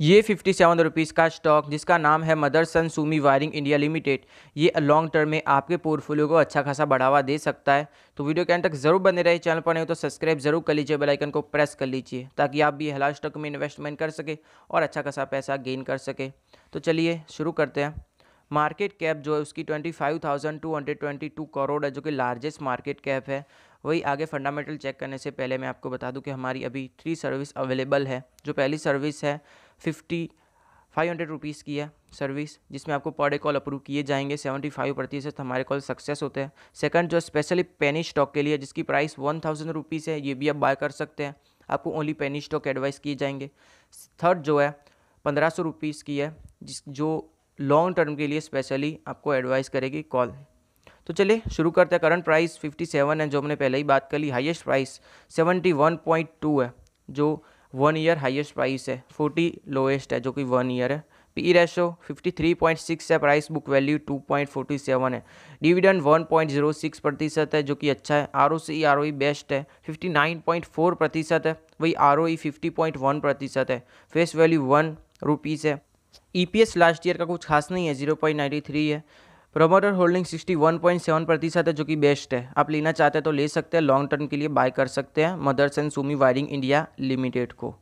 ये fifty seven rupees का stock जिसका नाम है Motherson Sumi wiring India limited ये लॉन्ग टर्म में आपके पोर्टफोलियो को अच्छा खासा बढ़ावा दे सकता है तो वीडियो के अंत तक जरूर बने रहे चैनल पर नहीं हो तो सब्सक्राइब जरूर कर लीजिए बेलाइकन को प्रेस कर लीजिए ताकि आप भी हलाल स्टॉक में इन्वेस्टमेंट कर सके और अच्छा खासा पैसा गेन कर सके तो चलिए शुरू करते हैं मार्केट कैप जो है उसकी 25,222 करोड़ है जो कि लार्जेस्ट मार्केट कैप है वही आगे फंडामेंटल चेक करने से पहले मैं आपको बता दूं कि हमारी अभी थ्री सर्विस अवेलेबल है जो पहली सर्विस है फिफ्टी फाइव हंड्रेड रुपीज़ की है सर्विस जिसमें आपको पर डे कॉल अप्रूव किए जाएंगे सेवेंटी फाइव प्रतिशत हमारे कॉल सक्सेस होते हैं सेकंड जो स्पेशली पेनी स्टॉक के लिए जिसकी प्राइस वन थाउजेंड रुपीज़ है ये भी आप बाय कर सकते हैं आपको ओनली पेनी स्टॉक एडवाइस किए जाएंगे थर्ड जो है पंद्रह सौ रुपीज़ की है जिस जो लॉन्ग टर्म के लिए स्पेशली आपको एडवाइस करेगी कॉल तो चलिए शुरू करते हैं करंट प्राइस 57 है जो हमने पहले ही बात कर ली हाईएस्ट प्राइस 71.2 है जो वन ईयर हाईएस्ट प्राइस है 40 लोएस्ट है जो कि वन ईयर है पी रेशो 53.6 है प्राइस बुक वैल्यू 2.47 है डिविडेंड 1.06 प्रतिशत है जो कि अच्छा है R O C R O best है 59.4 प्रतिशत है वही आर ओ 50.1 प्रतिशत है फेस वैल्यू वन रुपीज़ है ईपीएस लास्ट ईयर का कुछ खास नहीं है जीरो पॉइंट नाइन्टी थ्री है promoter holding sixty one point seven प्रतिशत है जो कि बेस्ट है आप लेना चाहते हैं तो ले सकते हैं लॉन्ग टर्म के लिए बाय कर सकते हैं Motherson Sumi wiring India limited को